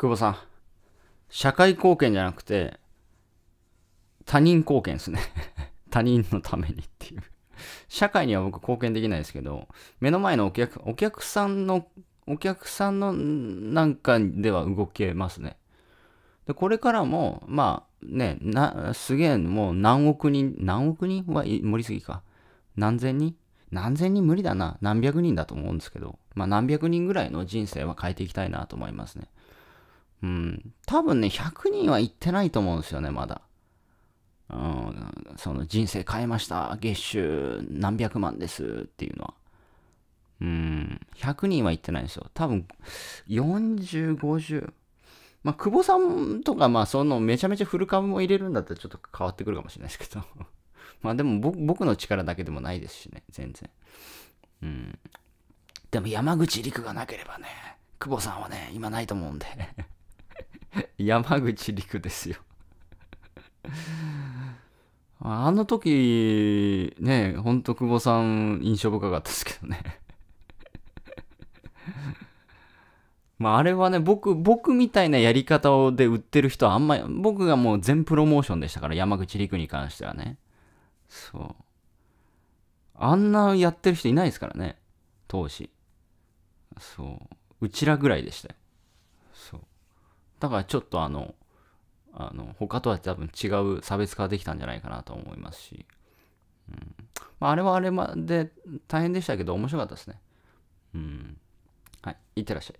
久保さん、社会貢献じゃなくて、他人貢献ですね。他人のためにっていう。社会には僕貢献できないですけど、目の前のお客、お客さんの、お客さんのなんかでは動けますね。で、これからも、まあね、な、すげえ、もう何億人、何億人は盛りすぎか。何千人何千人無理だな。何百人だと思うんですけど、まあ何百人ぐらいの人生は変えていきたいなと思いますね。うん。多分ね、100人は行ってないと思うんですよね、まだ。うん、その人生変えました。月収何百万ですっていうのは。うん、100人は行ってないんですよ。多分、40、50。まあ、久保さんとか、まあ、そのめちゃめちゃフル株も入れるんだったらちょっと変わってくるかもしれないですけど。まあでも僕の力だけでもないですしね、全然。うん。でも山口陸がなければね、久保さんはね、今ないと思うんで 山口陸ですよ あの時、ね、ほんと久保さん印象深かったですけどね まああれはね、僕、僕みたいなやり方で売ってる人はあんまり、僕がもう全プロモーションでしたから、山口陸に関してはね。そう。あんなやってる人いないですからね、当時。そう。うちらぐらいでしたよ。そう。だからちょっとあの、あの他とは多分違う差別化ができたんじゃないかなと思いますし、うんまあ、あれはあれまで大変でしたけど面白かったですね。うん。はい、いってらっしゃい。